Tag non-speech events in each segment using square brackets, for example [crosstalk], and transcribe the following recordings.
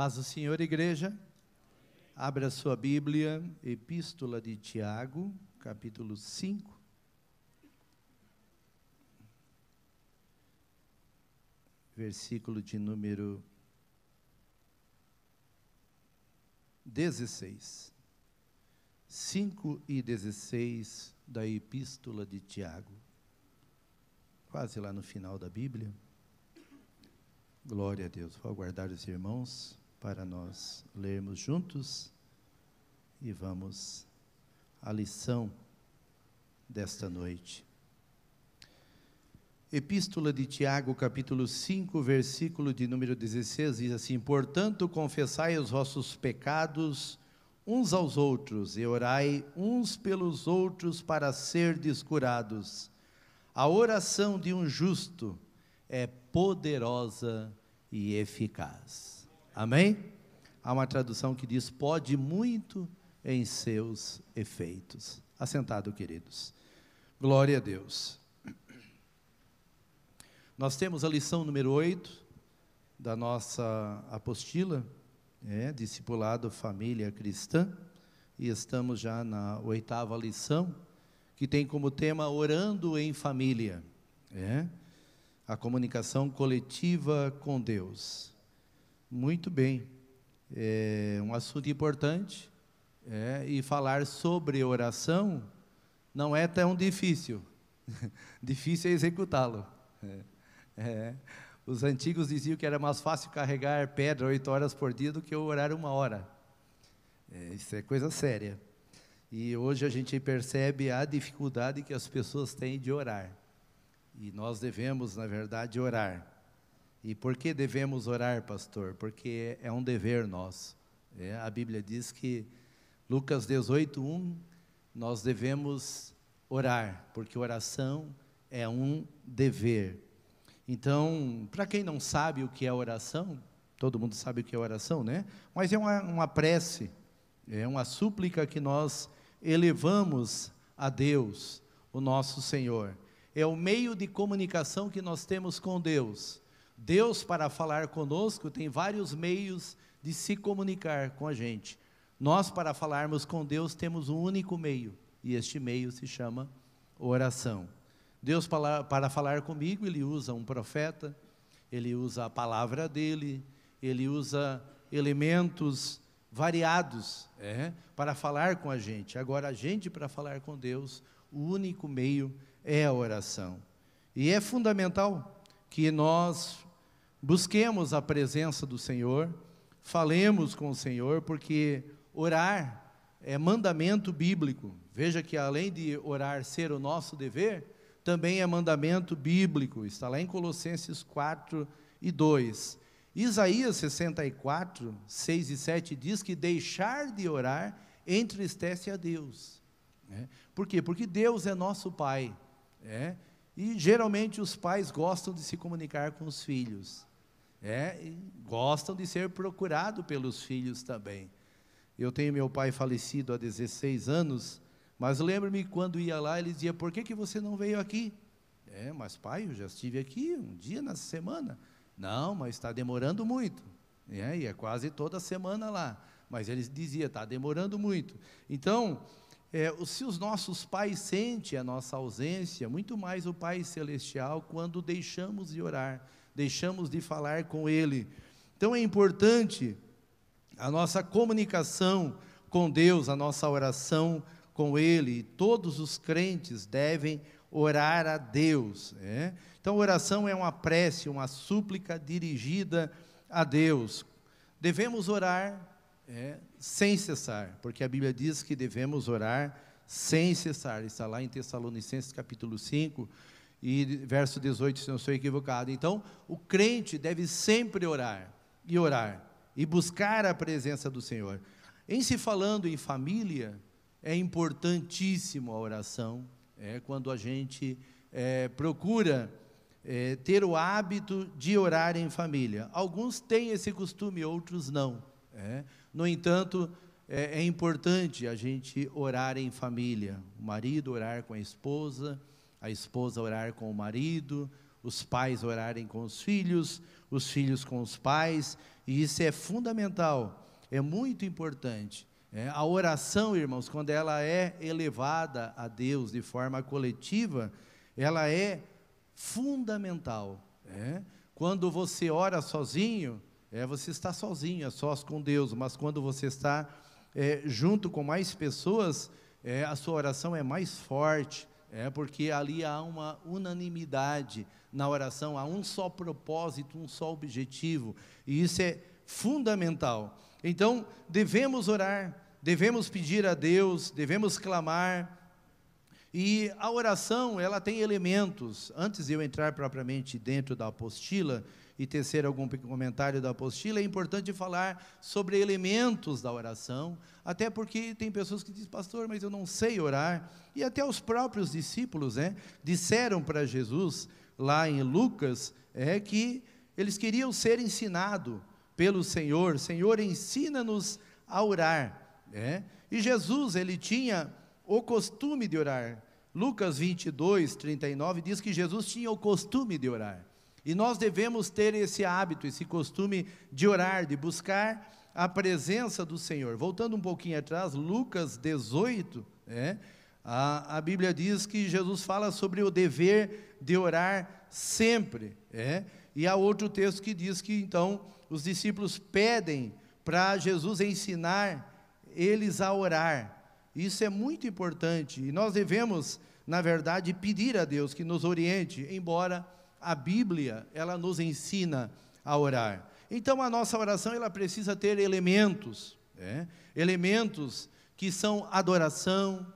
Paz do Senhor, igreja. Abra a sua Bíblia, Epístola de Tiago, capítulo 5. Versículo de número 16. 5 e 16 da Epístola de Tiago. Quase lá no final da Bíblia. Glória a Deus. Vou aguardar os irmãos para nós lermos juntos e vamos à lição desta noite. Epístola de Tiago, capítulo 5, versículo de número 16, diz assim: Portanto, confessai os vossos pecados uns aos outros e orai uns pelos outros para serdes curados. A oração de um justo é poderosa e eficaz. Amém? Há uma tradução que diz: pode muito em seus efeitos. Assentado, queridos. Glória a Deus. Nós temos a lição número 8 da nossa apostila, é, Discipulado Família Cristã, e estamos já na oitava lição, que tem como tema Orando em Família, é, a comunicação coletiva com Deus. Muito bem. É um assunto importante. É, e falar sobre oração não é tão difícil. [laughs] difícil é executá-lo. É, é. Os antigos diziam que era mais fácil carregar pedra oito horas por dia do que orar uma hora. É, isso é coisa séria. E hoje a gente percebe a dificuldade que as pessoas têm de orar. E nós devemos, na verdade, orar. E por que devemos orar, pastor? Porque é um dever nosso. É, a Bíblia diz que, Lucas 18, 1, nós devemos orar, porque oração é um dever. Então, para quem não sabe o que é oração, todo mundo sabe o que é oração, né? Mas é uma, uma prece, é uma súplica que nós elevamos a Deus, o nosso Senhor. É o meio de comunicação que nós temos com Deus Deus, para falar conosco, tem vários meios de se comunicar com a gente. Nós, para falarmos com Deus, temos um único meio, e este meio se chama oração. Deus, para falar comigo, ele usa um profeta, ele usa a palavra dele, ele usa elementos variados é, para falar com a gente. Agora, a gente, para falar com Deus, o único meio é a oração. E é fundamental que nós Busquemos a presença do Senhor, falemos com o Senhor, porque orar é mandamento bíblico. Veja que além de orar ser o nosso dever, também é mandamento bíblico. Está lá em Colossenses 4 e 2. Isaías 64, 6 e 7 diz que deixar de orar entristece a Deus. Né? Por quê? Porque Deus é nosso Pai. Né? E geralmente os pais gostam de se comunicar com os filhos. É, gostam de ser procurado pelos filhos também. Eu tenho meu pai falecido há 16 anos, mas lembro-me quando ia lá, ele dizia: Por que, que você não veio aqui? É, mas pai, eu já estive aqui um dia na semana. Não, mas está demorando muito. É, e é quase toda semana lá. Mas ele dizia: Está demorando muito. Então, é, se os nossos pais sentem a nossa ausência, muito mais o Pai Celestial quando deixamos de orar deixamos de falar com Ele. Então é importante a nossa comunicação com Deus, a nossa oração com Ele. E todos os crentes devem orar a Deus. Né? Então, oração é uma prece, uma súplica dirigida a Deus. Devemos orar é, sem cessar, porque a Bíblia diz que devemos orar sem cessar. Está lá em Tessalonicenses capítulo 5, e verso 18, se não sou equivocado. Então, o crente deve sempre orar e orar e buscar a presença do Senhor. Em se falando em família, é importantíssimo a oração. É quando a gente é, procura é, ter o hábito de orar em família. Alguns têm esse costume, outros não. É. No entanto, é, é importante a gente orar em família. O marido orar com a esposa a esposa orar com o marido, os pais orarem com os filhos, os filhos com os pais, e isso é fundamental, é muito importante. É, a oração, irmãos, quando ela é elevada a Deus de forma coletiva, ela é fundamental. É? Quando você ora sozinho, é, você está sozinho, a sós com Deus, mas quando você está é, junto com mais pessoas, é, a sua oração é mais forte, é porque ali há uma unanimidade na oração, há um só propósito, um só objetivo, e isso é fundamental. Então, devemos orar, devemos pedir a Deus, devemos clamar. E a oração, ela tem elementos. Antes de eu entrar propriamente dentro da apostila, e tecer algum comentário da apostila, é importante falar sobre elementos da oração, até porque tem pessoas que dizem, pastor, mas eu não sei orar. E até os próprios discípulos né, disseram para Jesus, lá em Lucas, é que eles queriam ser ensinados pelo Senhor. Senhor, ensina-nos a orar. Né? E Jesus, ele tinha o costume de orar. Lucas 22, 39 diz que Jesus tinha o costume de orar. E nós devemos ter esse hábito, esse costume de orar, de buscar a presença do Senhor. Voltando um pouquinho atrás, Lucas 18, né? a, a Bíblia diz que Jesus fala sobre o dever de orar sempre. Né? e há outro texto que diz que então os discípulos pedem para Jesus ensinar eles a orar. Isso é muito importante e nós devemos, na verdade, pedir a Deus que nos oriente, embora a Bíblia, ela nos ensina a orar. Então a nossa oração ela precisa ter elementos, né? elementos que são adoração,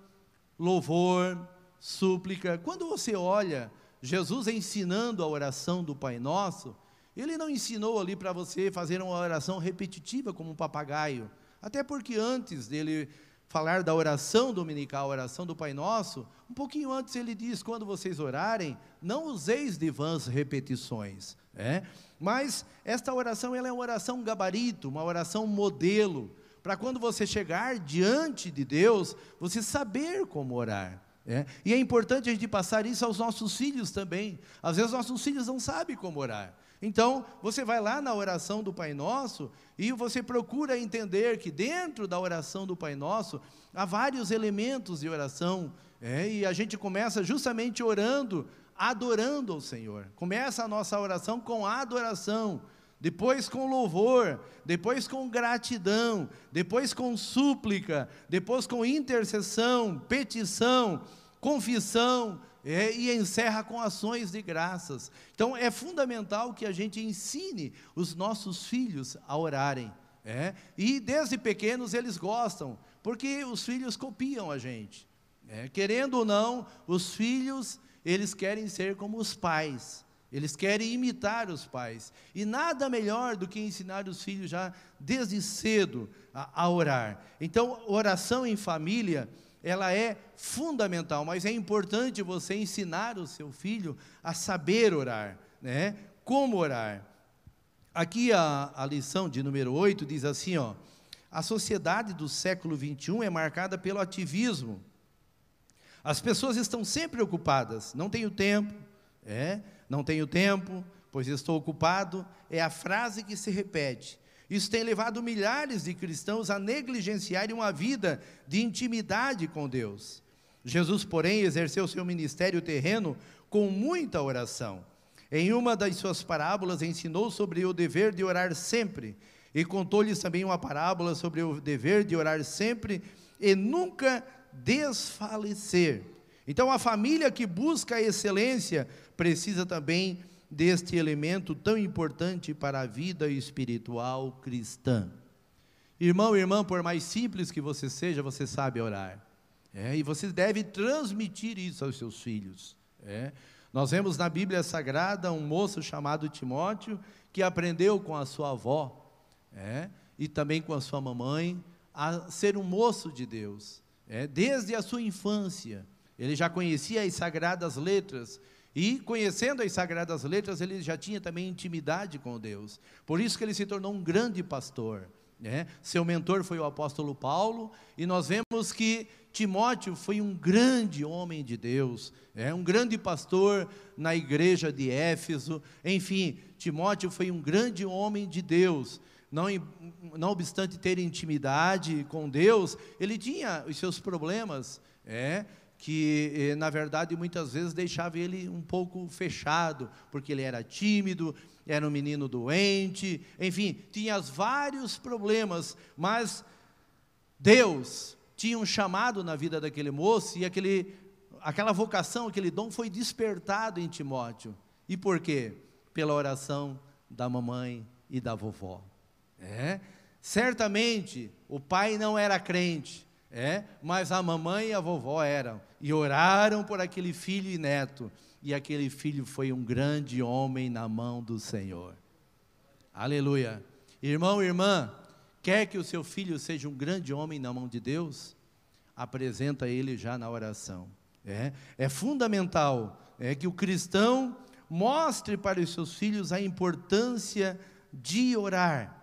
louvor, súplica. Quando você olha Jesus ensinando a oração do Pai Nosso, ele não ensinou ali para você fazer uma oração repetitiva como um papagaio, até porque antes dele falar da oração dominical, a oração do Pai Nosso, um pouquinho antes ele diz: quando vocês orarem, não useis de vãs repetições. É? Mas esta oração ela é uma oração gabarito, uma oração modelo, para quando você chegar diante de Deus, você saber como orar. É? E é importante a gente passar isso aos nossos filhos também. Às vezes nossos filhos não sabem como orar. Então, você vai lá na oração do Pai Nosso e você procura entender que dentro da oração do Pai Nosso há vários elementos de oração. É, e a gente começa justamente orando, adorando ao Senhor. Começa a nossa oração com adoração depois com louvor, depois com gratidão, depois com súplica, depois com intercessão, petição, confissão, é, e encerra com ações de graças. Então é fundamental que a gente ensine os nossos filhos a orarem. É? E desde pequenos eles gostam, porque os filhos copiam a gente. É? Querendo ou não, os filhos eles querem ser como os pais. Eles querem imitar os pais. E nada melhor do que ensinar os filhos já desde cedo a, a orar. Então, oração em família ela é fundamental, mas é importante você ensinar o seu filho a saber orar, né? Como orar. Aqui a, a lição de número 8 diz assim, ó: A sociedade do século 21 é marcada pelo ativismo. As pessoas estão sempre ocupadas, não tenho tempo, é, não tenho tempo, pois estou ocupado, é a frase que se repete. Isso tem levado milhares de cristãos a negligenciar uma vida de intimidade com Deus. Jesus, porém, exerceu seu ministério terreno com muita oração. Em uma das suas parábolas, ensinou sobre o dever de orar sempre, e contou-lhes também uma parábola sobre o dever de orar sempre e nunca desfalecer. Então, a família que busca a excelência precisa também deste elemento tão importante para a vida espiritual cristã. Irmão, irmã, por mais simples que você seja, você sabe orar. É, e você deve transmitir isso aos seus filhos. É. Nós vemos na Bíblia Sagrada um moço chamado Timóteo que aprendeu com a sua avó é, e também com a sua mamãe a ser um moço de Deus. É, desde a sua infância, ele já conhecia as sagradas letras e conhecendo as sagradas letras, ele já tinha também intimidade com Deus. Por isso que ele se tornou um grande pastor. Né? Seu mentor foi o apóstolo Paulo, e nós vemos que Timóteo foi um grande homem de Deus, né? um grande pastor na igreja de Éfeso. Enfim, Timóteo foi um grande homem de Deus. Não, não obstante ter intimidade com Deus, ele tinha os seus problemas. É? que, eh, na verdade, muitas vezes deixava ele um pouco fechado, porque ele era tímido, era um menino doente, enfim, tinha vários problemas, mas Deus tinha um chamado na vida daquele moço e aquele, aquela vocação, aquele dom foi despertado em Timóteo. E por quê? Pela oração da mamãe e da vovó. É? Certamente o pai não era crente, é? Mas a mamãe e a vovó eram e oraram por aquele filho e neto, e aquele filho foi um grande homem na mão do Senhor. Aleluia. Irmão, irmã, quer que o seu filho seja um grande homem na mão de Deus? Apresenta ele já na oração. É, é fundamental é que o cristão mostre para os seus filhos a importância de orar.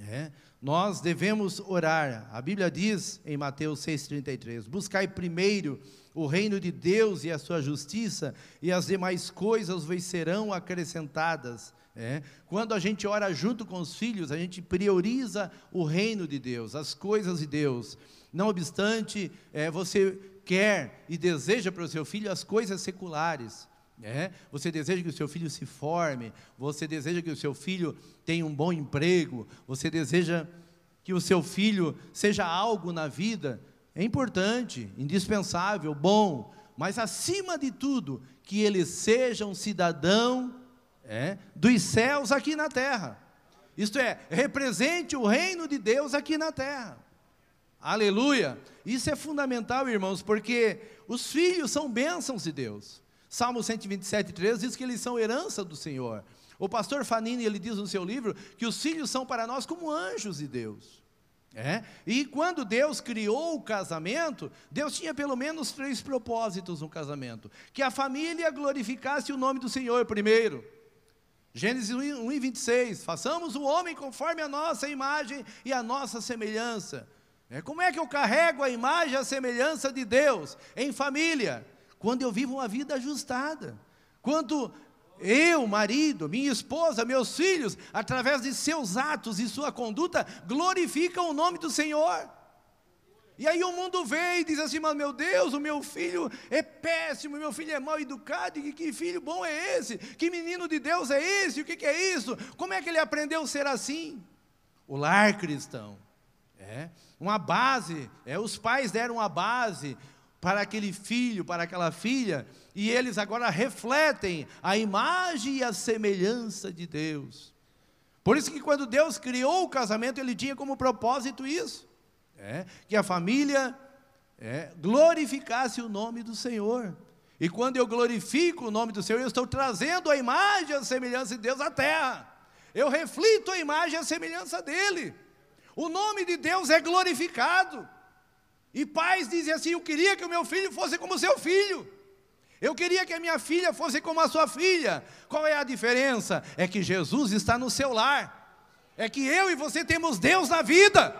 É, nós devemos orar. A Bíblia diz em Mateus 6,33: Buscai primeiro o reino de Deus e a sua justiça, e as demais coisas vos serão acrescentadas. É. Quando a gente ora junto com os filhos, a gente prioriza o reino de Deus, as coisas de Deus. Não obstante, é, você quer e deseja para o seu filho as coisas seculares. É? Você deseja que o seu filho se forme, você deseja que o seu filho tenha um bom emprego, você deseja que o seu filho seja algo na vida, é importante, indispensável, bom, mas acima de tudo, que ele seja um cidadão é, dos céus aqui na terra. Isto é, represente o reino de Deus aqui na terra. Aleluia! Isso é fundamental, irmãos, porque os filhos são bênçãos de Deus. Salmo 127, 13 diz que eles são herança do Senhor. O pastor Fanini ele diz no seu livro que os filhos são para nós como anjos de Deus. É? E quando Deus criou o casamento, Deus tinha pelo menos três propósitos no casamento: que a família glorificasse o nome do Senhor primeiro. Gênesis 1, 1 26, façamos o homem conforme a nossa imagem e a nossa semelhança. É, como é que eu carrego a imagem e a semelhança de Deus em família? quando eu vivo uma vida ajustada, quando eu, marido, minha esposa, meus filhos, através de seus atos e sua conduta, glorificam o nome do Senhor. E aí o mundo vem e diz assim: mas meu Deus, o meu filho é péssimo, meu filho é mal educado, e que filho bom é esse? Que menino de Deus é esse? O que, é isso? Como é que ele aprendeu a ser assim? O lar cristão. É. Uma base, é, os pais deram a base, para aquele filho, para aquela filha, e eles agora refletem a imagem e a semelhança de Deus. Por isso que quando Deus criou o casamento, ele tinha como propósito isso, é, que a família é, glorificasse o nome do Senhor. E quando eu glorifico o nome do Senhor, eu estou trazendo a imagem e a semelhança de Deus à terra. Eu reflito a imagem e a semelhança dele. O nome de Deus é glorificado. E pais dizem assim: Eu queria que o meu filho fosse como seu filho. Eu queria que a minha filha fosse como a sua filha. Qual é a diferença? É que Jesus está no seu lar. É que eu e você temos Deus na vida.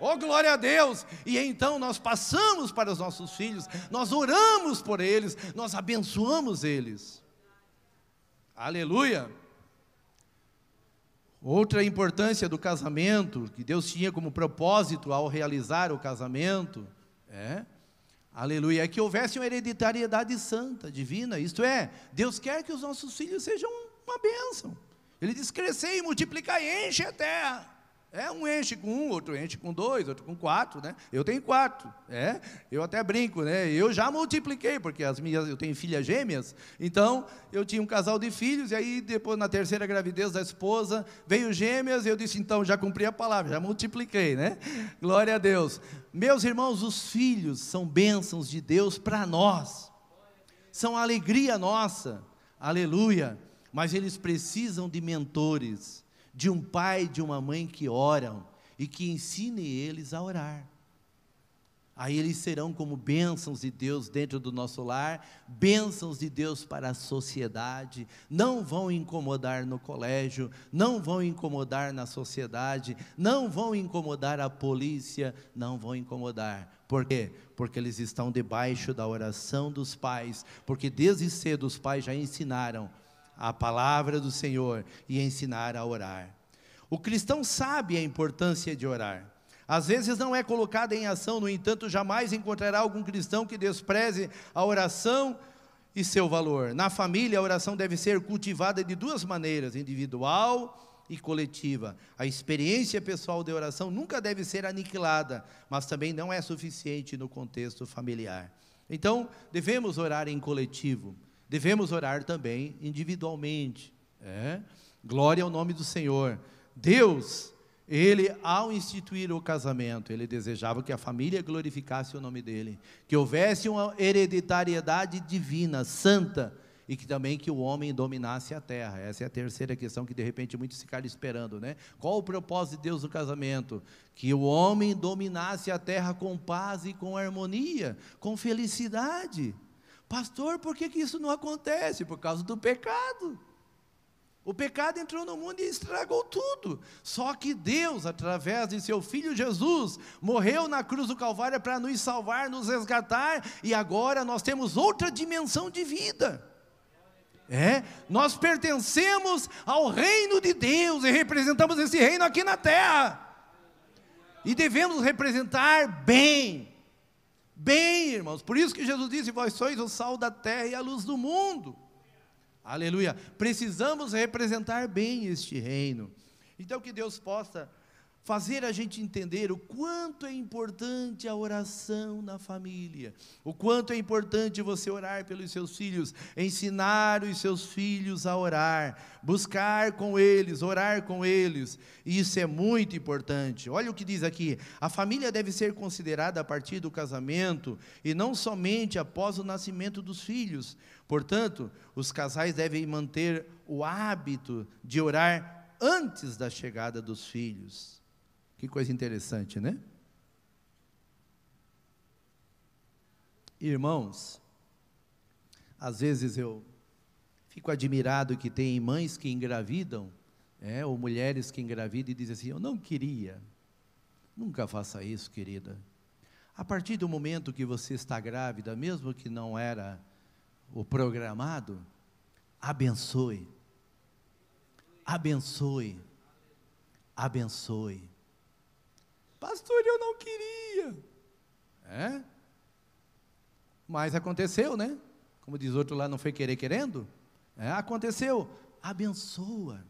Oh, glória a Deus! E então nós passamos para os nossos filhos, nós oramos por eles, nós abençoamos eles. Aleluia! Outra importância do casamento, que Deus tinha como propósito ao realizar o casamento, é, aleluia, é que houvesse uma hereditariedade santa, divina, isto é, Deus quer que os nossos filhos sejam uma bênção. Ele diz: crescer e multiplicar e enche a terra. É, um enche com um, outro enche com dois, outro com quatro, né? Eu tenho quatro, é? Eu até brinco, né? Eu já multipliquei, porque as minhas, eu tenho filhas gêmeas, então eu tinha um casal de filhos, e aí depois, na terceira gravidez da esposa, veio gêmeas, e eu disse, então, já cumpri a palavra, já multipliquei, né? Glória a Deus. Meus irmãos, os filhos são bênçãos de Deus para nós, são alegria nossa, aleluia, mas eles precisam de mentores, de um pai e de uma mãe que oram e que ensine eles a orar. Aí eles serão como bênçãos de Deus dentro do nosso lar, bênçãos de Deus para a sociedade. Não vão incomodar no colégio, não vão incomodar na sociedade, não vão incomodar a polícia, não vão incomodar. Por quê? Porque eles estão debaixo da oração dos pais, porque desde cedo os pais já ensinaram a palavra do Senhor e ensinar a orar. O cristão sabe a importância de orar. Às vezes não é colocada em ação, no entanto, jamais encontrará algum cristão que despreze a oração e seu valor. Na família, a oração deve ser cultivada de duas maneiras: individual e coletiva. A experiência pessoal de oração nunca deve ser aniquilada, mas também não é suficiente no contexto familiar. Então, devemos orar em coletivo. Devemos orar também individualmente. É? Glória ao nome do Senhor. Deus, Ele, ao instituir o casamento, Ele desejava que a família glorificasse o nome dEle, que houvesse uma hereditariedade divina, santa, e que também que o homem dominasse a terra. Essa é a terceira questão que de repente muitos ficaram esperando, né? Qual o propósito de Deus no casamento? Que o homem dominasse a terra com paz e com harmonia, com felicidade. Pastor, por que, que isso não acontece? Por causa do pecado. O pecado entrou no mundo e estragou tudo. Só que Deus, através de seu filho Jesus, morreu na cruz do Calvário para nos salvar, nos resgatar, e agora nós temos outra dimensão de vida. É, nós pertencemos ao reino de Deus e representamos esse reino aqui na terra. E devemos representar bem, bem, irmãos. Por isso que Jesus disse: Vós sois o sal da terra e a luz do mundo. Aleluia. Precisamos representar bem este reino. Então, que Deus possa fazer a gente entender o quanto é importante a oração na família, o quanto é importante você orar pelos seus filhos, ensinar os seus filhos a orar, buscar com eles, orar com eles, isso é muito importante. Olha o que diz aqui: a família deve ser considerada a partir do casamento e não somente após o nascimento dos filhos. Portanto, os casais devem manter o hábito de orar antes da chegada dos filhos. Que coisa interessante, né? Irmãos, às vezes eu fico admirado que tem mães que engravidam, é, ou mulheres que engravidam e dizem assim: Eu não queria. Nunca faça isso, querida. A partir do momento que você está grávida, mesmo que não era o programado, abençoe. Abençoe. Abençoe. Pastor, eu não queria. É? Mas aconteceu, né? Como diz outro lá, não foi querer querendo? É, aconteceu. Abençoa.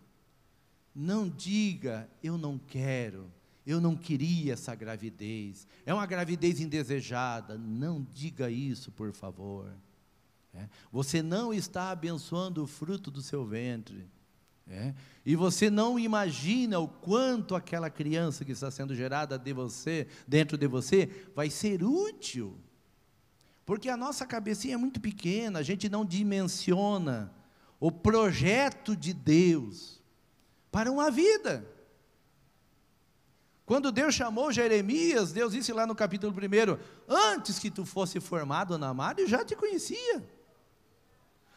Não diga, eu não quero. Eu não queria essa gravidez. É uma gravidez indesejada. Não diga isso, por favor. É? Você não está abençoando o fruto do seu ventre. É. E você não imagina o quanto aquela criança que está sendo gerada de você, dentro de você, vai ser útil. Porque a nossa cabecinha é muito pequena, a gente não dimensiona o projeto de Deus para uma vida. Quando Deus chamou Jeremias, Deus disse lá no capítulo 1: Antes que tu fosse formado na mar, eu já te conhecia.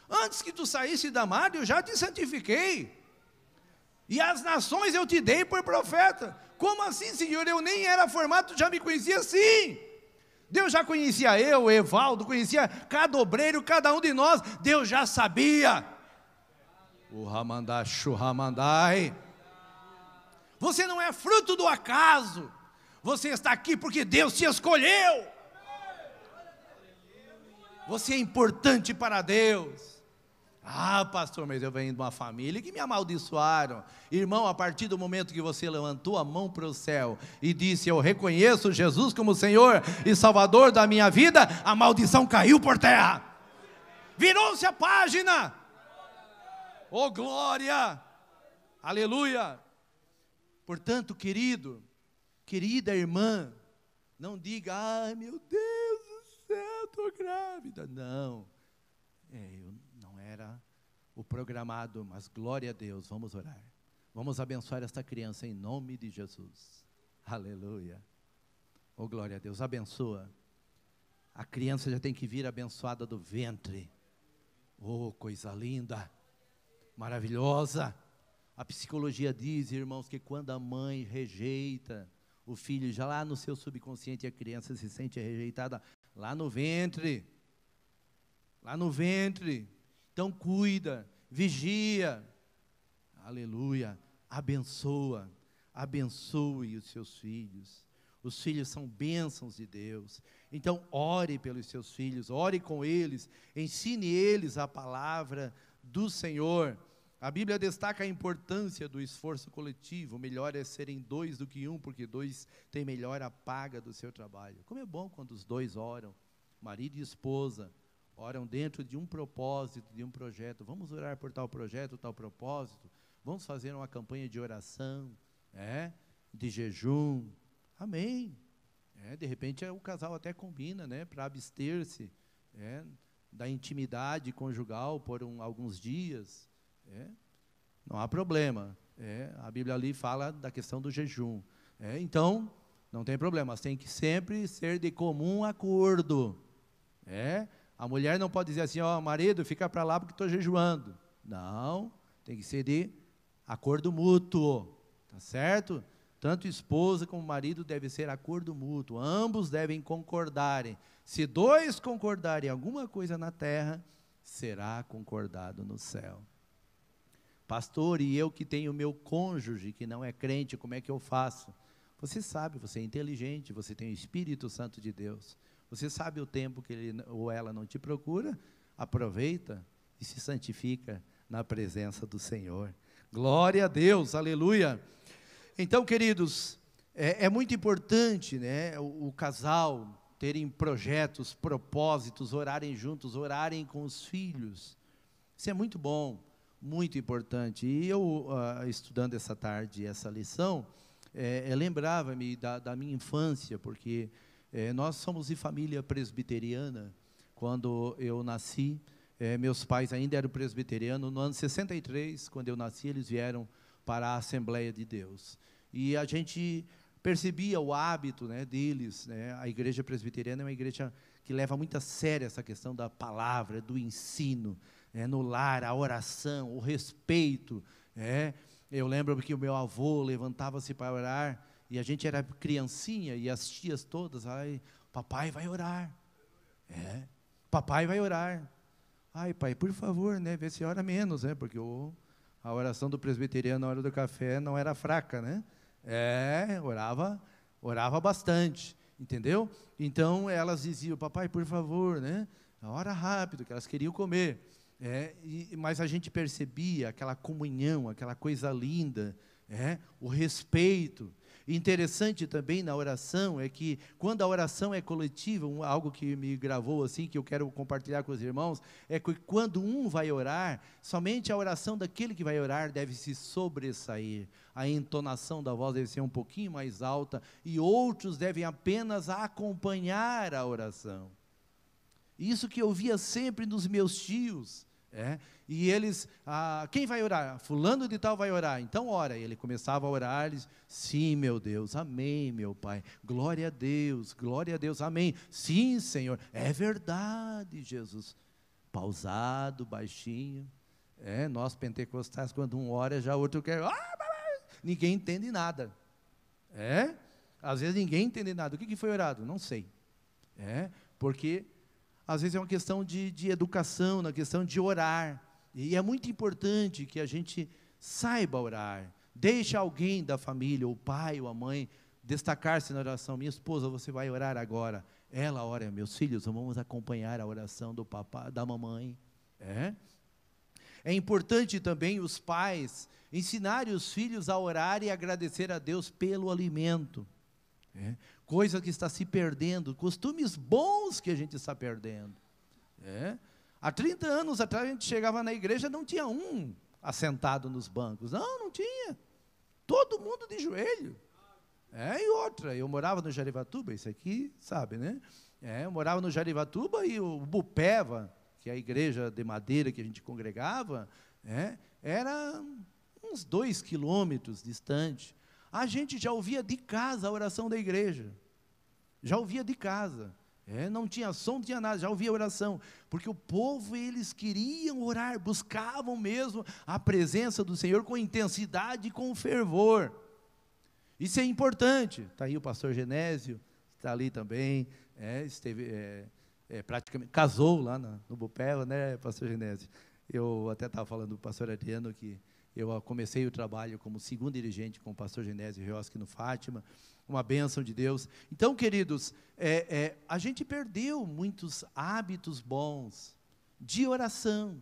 Antes que tu saísse da mar, eu já te santifiquei e as nações eu te dei por profeta. Como assim, Senhor? Eu nem era formado, tu já me conhecia? Sim. Deus já conhecia eu, Evaldo, conhecia cada obreiro, cada um de nós. Deus já sabia. O Ramandá, Ramandai. Você não é fruto do acaso. Você está aqui porque Deus te escolheu. Você é importante para Deus. Ah, pastor, mas eu venho de uma família que me amaldiçoaram. Irmão, a partir do momento que você levantou a mão para o céu e disse: Eu reconheço Jesus como Senhor e Salvador da minha vida, a maldição caiu por terra. Virou-se a página. Oh, glória! Aleluia! Portanto, querido, querida irmã, não diga: Ai, meu Deus do céu, estou grávida. Não. É, era o programado, mas glória a Deus, vamos orar. Vamos abençoar esta criança em nome de Jesus. Aleluia. Oh, glória a Deus, abençoa. A criança já tem que vir abençoada do ventre. Oh, coisa linda, maravilhosa. A psicologia diz, irmãos, que quando a mãe rejeita o filho, já lá no seu subconsciente a criança se sente rejeitada lá no ventre. Lá no ventre. Então cuida, vigia. Aleluia. Abençoa. Abençoe os seus filhos. Os filhos são bênçãos de Deus. Então ore pelos seus filhos, ore com eles, ensine eles a palavra do Senhor. A Bíblia destaca a importância do esforço coletivo. Melhor é serem dois do que um, porque dois têm melhor a paga do seu trabalho. Como é bom quando os dois oram, marido e esposa, oram dentro de um propósito, de um projeto. Vamos orar por tal projeto, tal propósito. Vamos fazer uma campanha de oração, é de jejum. Amém. É, de repente é, o casal até combina né? para abster-se é, da intimidade conjugal por um, alguns dias. É. Não há problema. É. a Bíblia ali fala da questão do jejum. É. então, não tem problema, mas tem que sempre ser de comum acordo. É a mulher não pode dizer assim, ó, oh, marido, fica para lá porque estou jejuando. Não, tem que ser de acordo mútuo, tá certo? Tanto esposa como marido deve ser acordo mútuo. Ambos devem concordarem. Se dois concordarem alguma coisa na terra, será concordado no céu. Pastor, e eu que tenho meu cônjuge que não é crente, como é que eu faço? Você sabe, você é inteligente, você tem o Espírito Santo de Deus. Você sabe o tempo que ele ou ela não te procura, aproveita e se santifica na presença do Senhor. Glória a Deus, aleluia. Então, queridos, é, é muito importante né, o, o casal terem projetos, propósitos, orarem juntos, orarem com os filhos. Isso é muito bom, muito importante. E eu, uh, estudando essa tarde essa lição, é, é, lembrava-me da, da, minha infância, porque é, nós somos de família presbiteriana. Quando eu nasci, é, meus pais ainda eram presbiterianos. No ano 63, quando eu nasci, eles vieram para a Assembleia de Deus. E a gente percebia o hábito né, deles. Né? A igreja presbiteriana é uma igreja que leva muito a sério essa questão da palavra, do ensino, né, no lar, a oração, o respeito. Né? Eu lembro que o meu avô levantava-se para orar e a gente era criancinha e as tias todas, ai, papai vai orar. É, papai vai orar. Ai, pai, por favor, né, vê se ora menos, né, porque o, a oração do presbiteriano na hora do café não era fraca, né? É, orava, orava bastante, entendeu? Então elas diziam, papai, por favor, né? Ora rápido, que elas queriam comer. É, e, mas a gente percebia aquela comunhão, aquela coisa linda, é, o respeito. Interessante também na oração é que quando a oração é coletiva, um, algo que me gravou assim, que eu quero compartilhar com os irmãos, é que quando um vai orar, somente a oração daquele que vai orar deve se sobressair. A entonação da voz deve ser um pouquinho mais alta e outros devem apenas acompanhar a oração. Isso que eu via sempre nos meus tios é, e eles, ah, quem vai orar? Fulano de tal vai orar, então ora. E ele começava a orar, eles, sim, meu Deus, amém, meu Pai, glória a Deus, glória a Deus, amém, sim, Senhor, é verdade, Jesus. Pausado, baixinho, é, nós pentecostais, quando um ora, já outro quer, ah, ninguém entende nada, é, às vezes ninguém entende nada, o que, que foi orado? Não sei, é, porque às vezes é uma questão de, de educação, na questão de orar. E é muito importante que a gente saiba orar. Deixa alguém da família, o pai ou a mãe, destacar-se na oração. Minha esposa, você vai orar agora. Ela ora, meus filhos, vamos acompanhar a oração do papá, da mamãe. É? É importante também os pais ensinarem os filhos a orar e agradecer a Deus pelo alimento. É? coisa que está se perdendo, costumes bons que a gente está perdendo. É. Há 30 anos atrás a gente chegava na igreja não tinha um assentado nos bancos. Não, não tinha. Todo mundo de joelho. É, e outra, eu morava no Jarivatuba, isso aqui sabe, né? É, eu morava no Jarivatuba e o Bupeva, que é a igreja de madeira que a gente congregava, é, era uns dois quilômetros distante. A gente já ouvia de casa a oração da igreja. Já ouvia de casa. É, não tinha som, não tinha nada, já ouvia oração, porque o povo eles queriam orar, buscavam mesmo a presença do Senhor com intensidade e com fervor. Isso é importante. Está aí o pastor Genésio, está ali também, é, esteve é, é, praticamente casou lá no Bopela, né, pastor Genésio? Eu até estava falando do pastor Adriano que eu ah, comecei o trabalho como segundo dirigente com o pastor Genésio Rioski no Fátima, uma bênção de Deus. Então, queridos, é, é, a gente perdeu muitos hábitos bons de oração.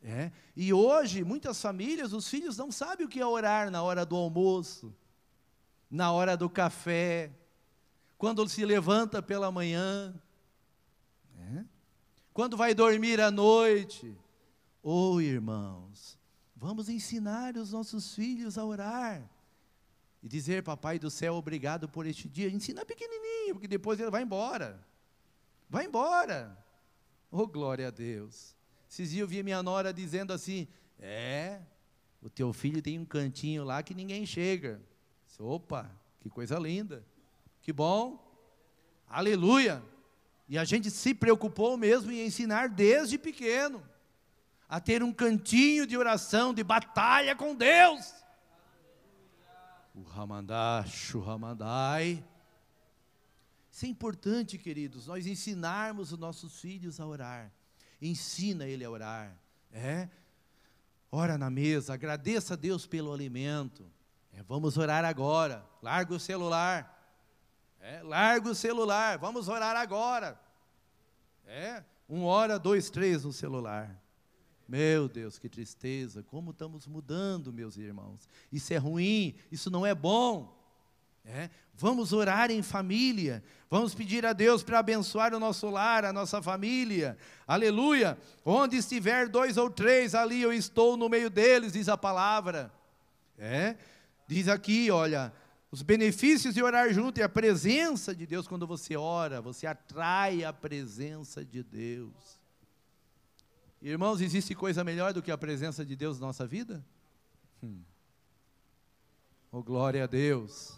É? E hoje, muitas famílias, os filhos não sabem o que é orar na hora do almoço, na hora do café, quando se levanta pela manhã, é. quando vai dormir à noite. Ou oh, irmãos, Vamos ensinar os nossos filhos a orar. E dizer, papai do céu, obrigado por este dia. Ensina pequenininho, porque depois ele vai embora. Vai embora. Oh, glória a Deus. Esses dias eu vi minha nora dizendo assim: É, o teu filho tem um cantinho lá que ninguém chega. Disse, Opa, que coisa linda. Que bom. Aleluia. E a gente se preocupou mesmo em ensinar desde pequeno a ter um cantinho de oração, de batalha com Deus. O Ramandá, Ramandai. Isso é importante, queridos, nós ensinarmos os nossos filhos a orar. Ensina ele a orar. É? Ora na mesa, agradeça a Deus pelo alimento. É, vamos orar agora. Larga o celular. É, larga o celular. Vamos orar agora. É, um hora, dois, três no celular. Meu Deus, que tristeza, como estamos mudando, meus irmãos. Isso é ruim, isso não é bom. É? Vamos orar em família, vamos pedir a Deus para abençoar o nosso lar, a nossa família, aleluia. Onde estiver dois ou três, ali eu estou no meio deles, diz a palavra. É? Diz aqui, olha, os benefícios de orar junto é a presença de Deus. Quando você ora, você atrai a presença de Deus. Irmãos, existe coisa melhor do que a presença de Deus na nossa vida? Hum. Oh, glória a Deus.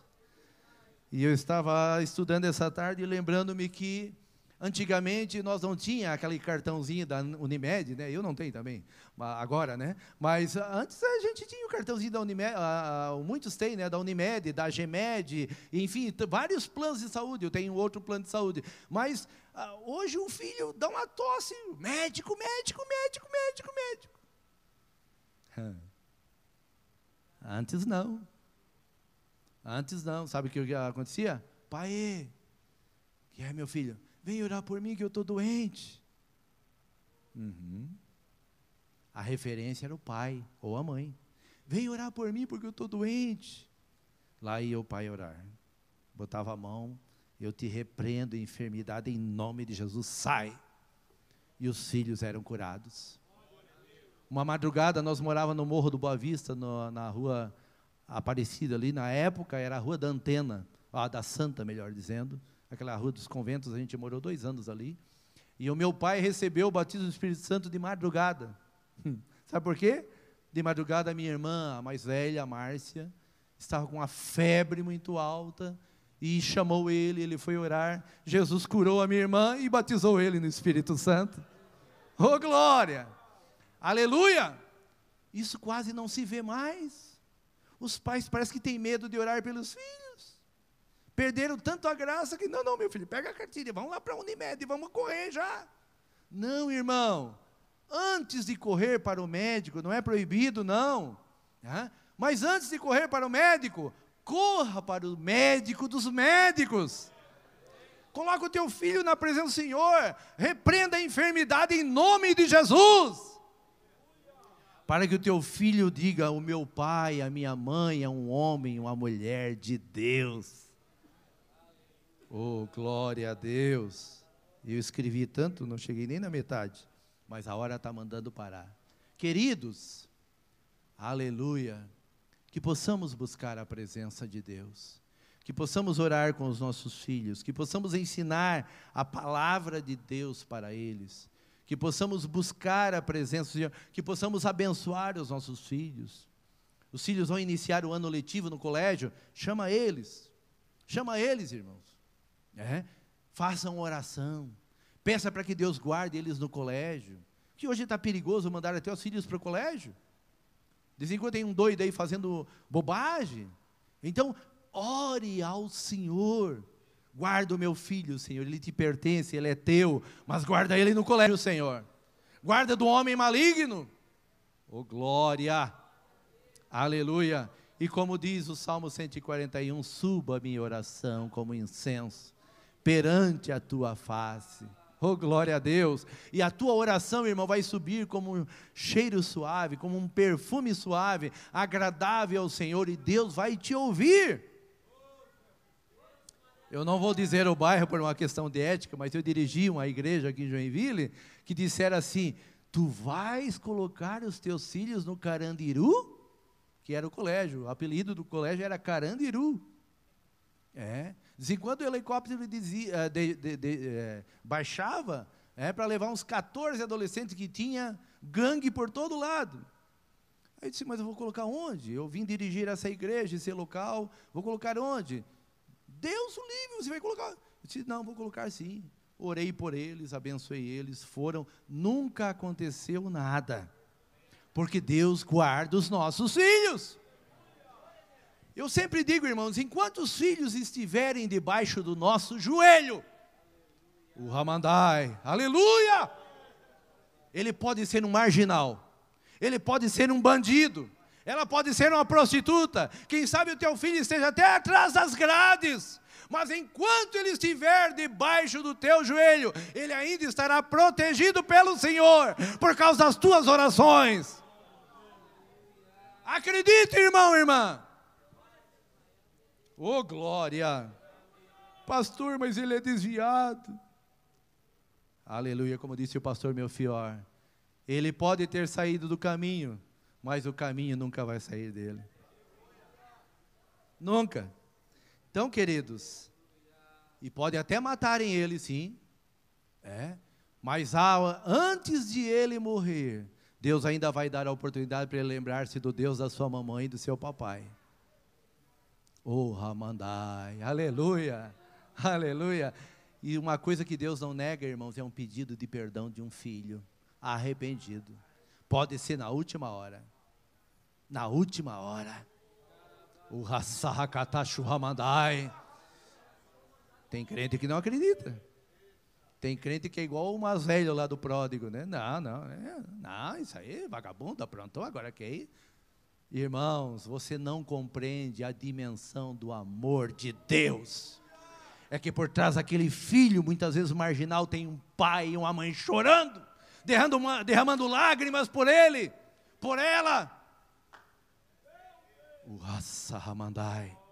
E eu estava estudando essa tarde e lembrando-me que antigamente nós não tinha aquele cartãozinho da Unimed, né? Eu não tenho também, agora, né? Mas ah, antes a gente tinha o cartãozinho da Unimed, ah, ah, muitos têm, né? Da Unimed, da Gemed, enfim, vários planos de saúde. Eu tenho outro plano de saúde. Mas ah, hoje um filho dá uma tosse, médico, médico, médico, médico, médico. [laughs] Antes não. Antes não. Sabe o que acontecia? Pai, que é meu filho? Vem orar por mim que eu estou doente. Uhum. A referência era o pai ou a mãe. Vem orar por mim porque eu estou doente. Lá ia o pai orar. Botava a mão eu te repreendo, enfermidade, em nome de Jesus, sai. E os filhos eram curados. Uma madrugada nós morávamos no Morro do Boa Vista, no, na rua Aparecida ali, na época era a rua da Antena, a da Santa, melhor dizendo, aquela rua dos conventos, a gente morou dois anos ali. E o meu pai recebeu o batismo do Espírito Santo de madrugada. Hum. Sabe por quê? De madrugada, minha irmã, a mais velha, a Márcia, estava com uma febre muito alta e chamou ele, ele foi orar. Jesus curou a minha irmã e batizou ele no Espírito Santo. Oh glória! Aleluia! Isso quase não se vê mais. Os pais parece que têm medo de orar pelos filhos. Perderam tanto a graça que, não, não, meu filho, pega a cartilha, vamos lá para a Unimed, vamos correr já. Não, irmão, antes de correr para o médico, não é proibido, não. Né? Mas antes de correr para o médico, corra para o médico dos médicos. Coloca o teu filho na presença do Senhor, repreenda a enfermidade em nome de Jesus. Para que o teu filho diga: O meu pai, a minha mãe é um homem, uma mulher de Deus. Oh, glória a Deus. Eu escrevi tanto, não cheguei nem na metade, mas a hora está mandando parar. Queridos, aleluia que possamos buscar a presença de Deus, que possamos orar com os nossos filhos, que possamos ensinar a palavra de Deus para eles, que possamos buscar a presença do Senhor, que possamos abençoar os nossos filhos. Os filhos vão iniciar o ano letivo no colégio, chama eles, chama eles, irmãos. É? Façam oração, peça para que Deus guarde eles no colégio, que hoje está perigoso mandar até os filhos para o colégio. De vez em quando tem um doido aí fazendo bobagem. Então, ore ao Senhor. Guarda o meu filho, Senhor, ele te pertence, ele é teu, mas guarda ele no colégio, Senhor. Guarda do homem maligno. Oh, glória! Aleluia! E como diz o Salmo 141, suba a minha oração como incenso perante a tua face. Oh, glória a Deus. E a tua oração, irmão, vai subir como um cheiro suave, como um perfume suave, agradável ao Senhor, e Deus vai te ouvir. Eu não vou dizer o bairro por uma questão de ética, mas eu dirigi uma igreja aqui em Joinville que disseram assim: Tu vais colocar os teus filhos no Carandiru? Que era o colégio, o apelido do colégio era Carandiru. É quando o helicóptero dizia, eh, de, de, de, eh, baixava, é, para levar uns 14 adolescentes que tinha gangue por todo lado. Aí eu disse, mas eu vou colocar onde? Eu vim dirigir essa igreja, esse local, vou colocar onde? Deus o livre, você vai colocar. Eu disse, não, vou colocar sim. Orei por eles, abençoei eles, foram. Nunca aconteceu nada. Porque Deus guarda os nossos filhos. Eu sempre digo, irmãos, enquanto os filhos estiverem debaixo do nosso joelho, o Ramandai, aleluia! Ele pode ser um marginal, ele pode ser um bandido, ela pode ser uma prostituta, quem sabe o teu filho esteja até atrás das grades, mas enquanto ele estiver debaixo do teu joelho, ele ainda estará protegido pelo Senhor, por causa das tuas orações. Acredite, irmão, irmã. Ô oh, glória! Pastor, mas ele é desviado. Aleluia, como disse o pastor meu fior. Ele pode ter saído do caminho, mas o caminho nunca vai sair dele. Nunca. Então, queridos, e pode até matarem ele, sim. É. Mas antes de ele morrer, Deus ainda vai dar a oportunidade para ele lembrar-se do Deus da sua mamãe e do seu papai. Oh, Ramandai, aleluia, aleluia. E uma coisa que Deus não nega, irmãos, é um pedido de perdão de um filho arrependido. Pode ser na última hora. Na última hora. O Rassahakatashu Ramandai. Tem crente que não acredita. Tem crente que é igual o mais velho lá do pródigo, né? Não, não, é, não, isso aí, vagabundo, aprontou, agora que aí. É Irmãos, você não compreende a dimensão do amor de Deus. É que por trás daquele filho, muitas vezes marginal, tem um pai e uma mãe chorando, derramando, uma, derramando lágrimas por ele, por ela. O Raça Ramandai.